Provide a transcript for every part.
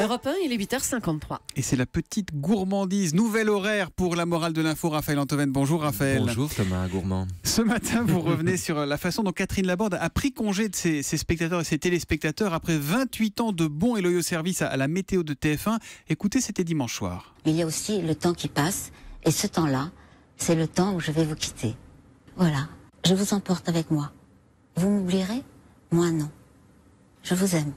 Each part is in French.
Europe 1, il est 8h53. Et c'est la petite gourmandise. Nouvel horaire pour la morale de l'info. Raphaël Antoven, bonjour Raphaël. Bonjour Thomas Gourmand. Ce matin, vous revenez sur la façon dont Catherine Laborde a pris congé de ses, spectateurs et ses téléspectateurs après 28 ans de bons et loyaux services à, la météo de TF1. Écoutez, c'était dimanche soir. il y a aussi le temps qui passe. Et ce temps-là, c'est le temps où je vais vous quitter. Voilà. Je vous emporte avec moi. Vous m'oublierez Moi non. Je vous aime.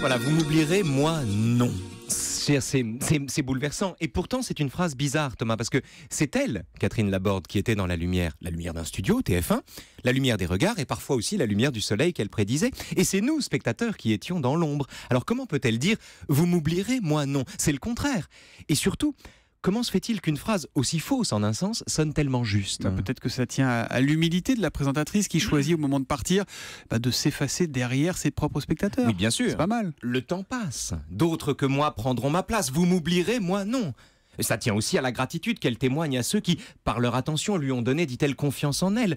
Voilà, vous m'oublierez, moi non. C'est bouleversant. Et pourtant, c'est une phrase bizarre, Thomas, parce que c'est elle, Catherine Laborde, qui était dans la lumière. La lumière d'un studio, TF1, la lumière des regards et parfois aussi la lumière du soleil qu'elle prédisait. Et c'est nous, spectateurs, qui étions dans l'ombre. Alors comment peut-elle dire ⁇ Vous m'oublierez, moi non ?⁇ C'est le contraire. Et surtout, Comment se fait-il qu'une phrase aussi fausse en un sens sonne tellement juste bah, Peut-être que ça tient à, l'humilité de la présentatrice qui choisit au moment de partir bah, de s'effacer derrière ses propres spectateurs. Oui, bien sûr. C'est pas mal. Le temps passe. D'autres que moi prendront ma place. Vous m'oublierez, moi non ça tient aussi à la gratitude qu'elle témoigne à ceux qui, par leur attention, lui ont donné, dit-elle, confiance en elle.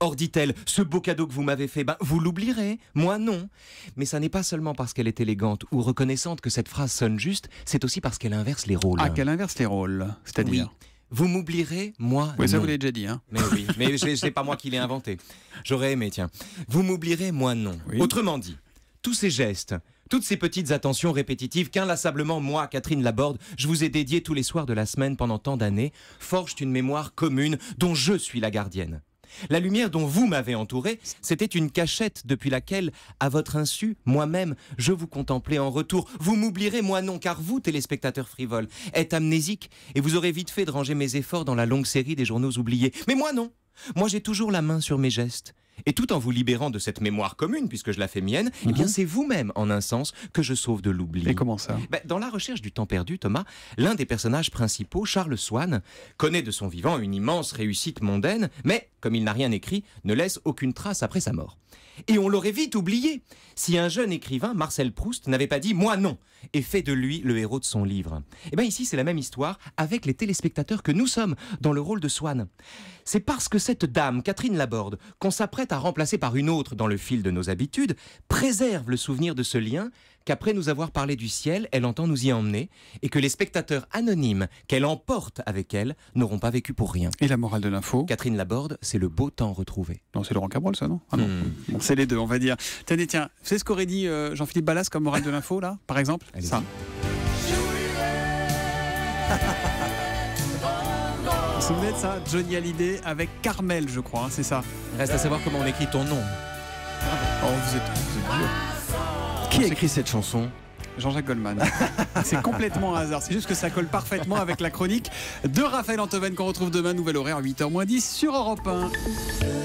Or, dit-elle, ce beau cadeau que vous m'avez fait, ben, vous l'oublierez, moi non. Mais ça n'est pas seulement parce qu'elle est élégante ou reconnaissante que cette phrase sonne juste, c'est aussi parce qu'elle inverse les rôles. Ah, qu'elle inverse les rôles, c'est-à-dire oui. Vous m'oublierez, moi. Oui, ça vous l'avez déjà dit. Hein. Mais oui, mais c'est pas moi qui l'ai inventé. J'aurais aimé, tiens. Vous m'oublierez, moi non. Autrement dit, tous ces gestes, toutes ces petites attentions répétitives qu'inlassablement, moi, Catherine Laborde, je vous ai dédiées tous les soirs de la semaine pendant tant d'années, forgent une mémoire commune dont je suis la gardienne. La lumière dont vous m'avez entouré, c'était une cachette depuis laquelle, à votre insu, moi-même, je vous contemplais en retour. Vous m'oublierez, moi non, car vous, téléspectateurs frivoles, êtes amnésique et vous aurez vite fait de ranger mes efforts dans la longue série des journaux oubliés. Mais moi non. Moi j'ai toujours la main sur mes gestes et tout en vous libérant de cette mémoire commune, puisque je la fais mienne, eh bien mhm. c'est vous-même, en un sens, que je sauve de l'oubli. Et comment ça ben, Dans La recherche du temps perdu, Thomas, l'un des personnages principaux, Charles Swann, connaît de son vivant une immense réussite mondaine, mais, comme il n'a rien écrit, ne laisse aucune trace après sa mort. Et on l'aurait vite oublié si un jeune écrivain, Marcel Proust, n'avait pas dit « moi non » et fait de lui le héros de son livre. Et eh bien ici, c'est la même histoire avec les téléspectateurs que nous sommes dans le rôle de Swann. C'est parce que cette dame, Catherine Laborde, qu'on s'apprête à remplacer par une autre dans le fil de nos habitudes préserve le souvenir de ce lien qu'après nous avoir parlé du ciel, elle entend nous y emmener et que les spectateurs anonymes qu'elle emporte avec elle n'auront pas vécu pour rien. Et la morale de l'info Catherine Laborde, c'est le beau temps retrouvé. Non, c'est Laurent Cabrol, ça, non Ah non. Hmm. c'est les deux, on va dire. Tenez, tiens, vous ce qu'aurait dit euh, Jean-Philippe Ballas comme morale de l'info, là, par exemple Ça. vous souvenez de ça Johnny Hallyday avec Carmel, je crois, hein, c'est ça. Reste à savoir comment on écrit ton nom. Ah, oh, vous êtes, vous Qui a écrit cette chanson Jean-Jacques Goldman. c'est complètement un hasard. C'est juste que ça colle parfaitement avec la chronique de Raphaël Antoven qu'on retrouve demain, nouvel horaire, 8h-10 sur Europe 1.